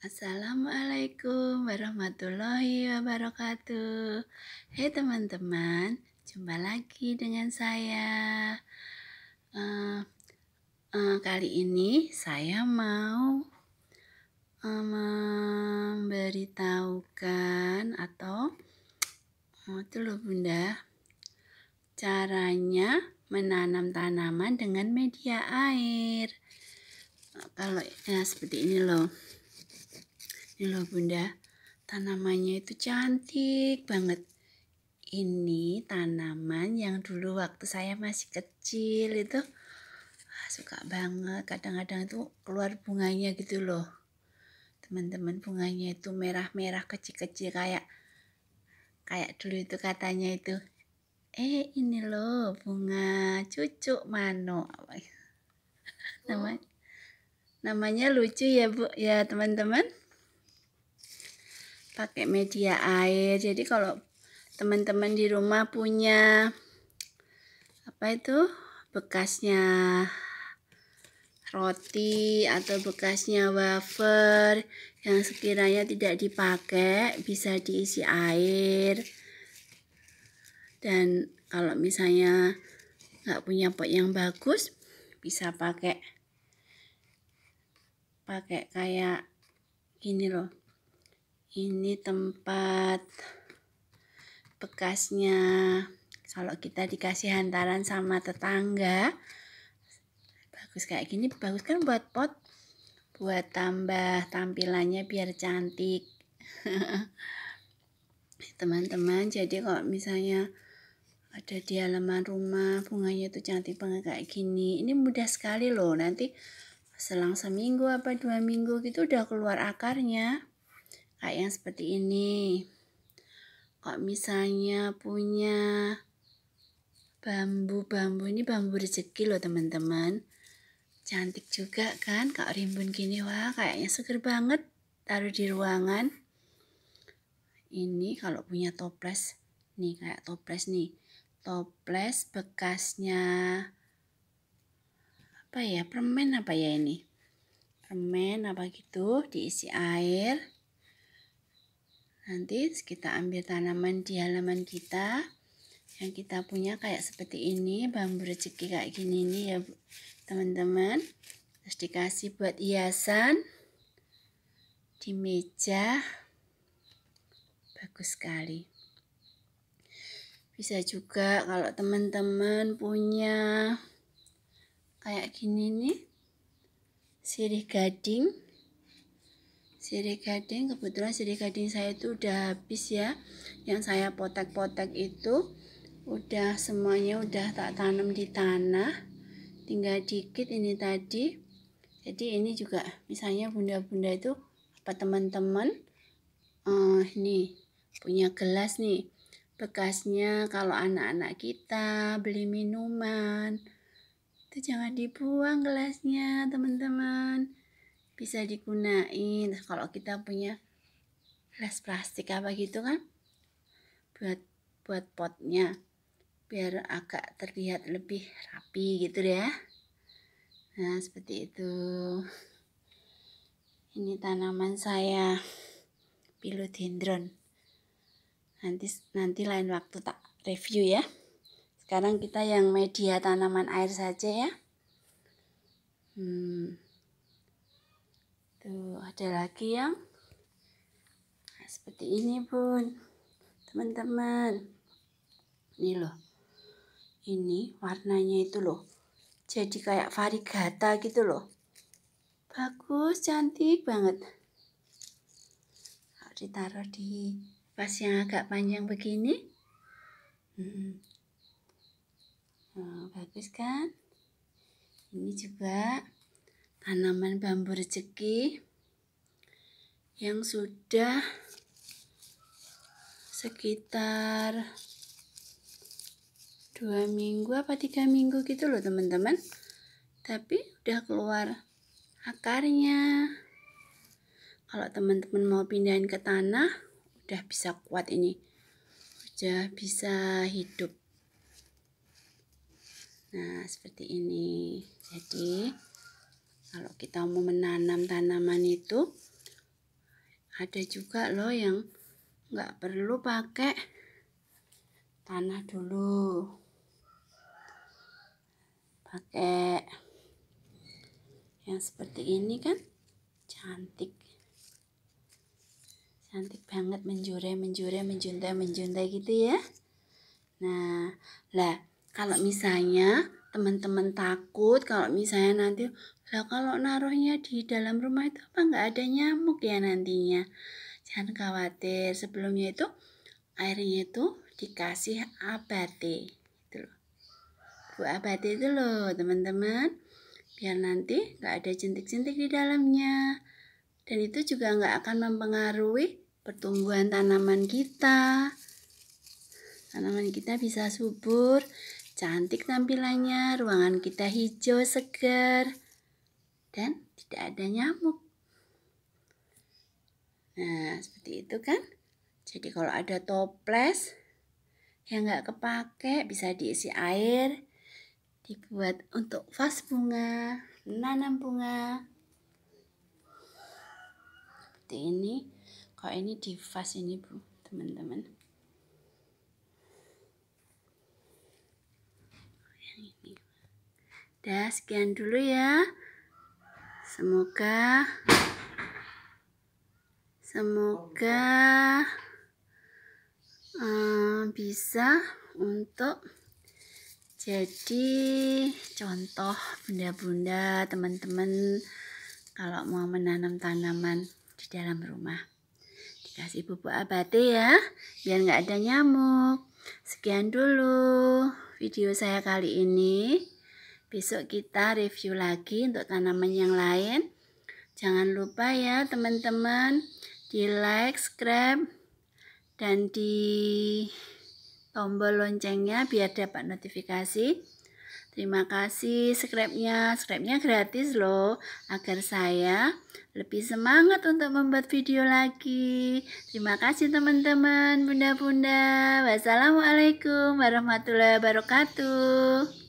Assalamualaikum warahmatullahi wabarakatuh. Hei teman-teman, jumpa lagi dengan saya. Uh, uh, kali ini saya mau uh, memberitahukan atau uh, itu loh bunda caranya menanam tanaman dengan media air. kalau ya seperti ini loh ini loh bunda, tanamannya itu cantik banget. Ini tanaman yang dulu waktu saya masih kecil itu ah, suka banget. Kadang-kadang itu keluar bunganya gitu loh. Teman-teman bunganya itu merah-merah kecil-kecil kayak kayak dulu itu katanya itu eh ini loh bunga cucuk mano namanya namanya lucu ya bu ya teman-teman pakai media air jadi kalau teman-teman di rumah punya apa itu bekasnya roti atau bekasnya wafer yang sekiranya tidak dipakai bisa diisi air dan kalau misalnya nggak punya pot yang bagus bisa pakai pakai kayak gini loh ini tempat bekasnya kalau kita dikasih hantaran sama tetangga bagus kayak gini bagus kan buat pot buat tambah tampilannya biar cantik teman-teman jadi kalau misalnya ada di halaman rumah bunganya itu cantik banget kayak gini ini mudah sekali loh nanti selang seminggu apa dua minggu gitu udah keluar akarnya kayak yang seperti ini kok misalnya punya bambu-bambu ini bambu rezeki loh teman-teman cantik juga kan kak rimbun gini wah kayaknya seger banget taruh di ruangan ini kalau punya toples nih kayak toples nih toples bekasnya apa ya permen apa ya ini permen apa gitu diisi air Nanti kita ambil tanaman di halaman kita yang kita punya kayak seperti ini, bambu rezeki kayak gini nih ya, teman-teman. Terus dikasih buat hiasan di meja. Bagus sekali. Bisa juga kalau teman-teman punya kayak gini nih, sirih gading sirih gading kebetulan sirih gading saya itu udah habis ya yang saya potek-potek itu udah semuanya udah tak tanam di tanah tinggal dikit ini tadi jadi ini juga misalnya bunda-bunda itu apa teman-teman uh, ini punya gelas nih bekasnya kalau anak-anak kita beli minuman itu jangan dibuang gelasnya teman-teman bisa digunain kalau kita punya gelas plastik apa gitu kan buat buat potnya biar agak terlihat lebih rapi gitu ya nah seperti itu ini tanaman saya pilodendron nanti nanti lain waktu tak review ya sekarang kita yang media tanaman air saja ya hmm ada lagi yang nah, seperti ini bun teman-teman ini loh ini warnanya itu loh jadi kayak varigata gitu loh bagus cantik banget kalau ditaruh di pas yang agak panjang begini hmm. oh, bagus kan ini juga tanaman bambu rezeki yang sudah sekitar dua minggu apa tiga minggu gitu loh teman-teman tapi udah keluar akarnya kalau teman-teman mau pindahin ke tanah udah bisa kuat ini udah bisa hidup nah seperti ini jadi kalau kita mau menanam tanaman itu ada juga loh yang nggak perlu pakai tanah dulu pakai yang seperti ini kan cantik cantik banget menjurai menjurai menjuntai menjuntai gitu ya nah lah kalau misalnya teman-teman takut kalau misalnya nanti lah kalau naruhnya di dalam rumah itu apa nggak ada nyamuk ya nantinya jangan khawatir sebelumnya itu airnya itu dikasih abate itu loh bu abate itu loh teman-teman biar nanti nggak ada jentik-jentik di dalamnya dan itu juga nggak akan mempengaruhi pertumbuhan tanaman kita tanaman kita bisa subur Cantik tampilannya, ruangan kita hijau segar dan tidak ada nyamuk. Nah, seperti itu kan. Jadi kalau ada toples yang nggak kepake bisa diisi air, dibuat untuk vas bunga, nanam bunga. Seperti ini. Kalau ini di vas ini, Bu, teman-teman. Dah, sekian dulu ya. Semoga semoga um, bisa untuk jadi contoh bunda-bunda, teman-teman kalau mau menanam tanaman di dalam rumah. Dikasih pupuk abate ya, biar nggak ada nyamuk. Sekian dulu video saya kali ini. Besok kita review lagi untuk tanaman yang lain. Jangan lupa ya teman-teman di like, subscribe, dan di tombol loncengnya biar dapat notifikasi. Terima kasih subscribe-nya. Subscribe-nya gratis loh agar saya lebih semangat untuk membuat video lagi. Terima kasih teman-teman, bunda-bunda. Wassalamualaikum warahmatullahi wabarakatuh.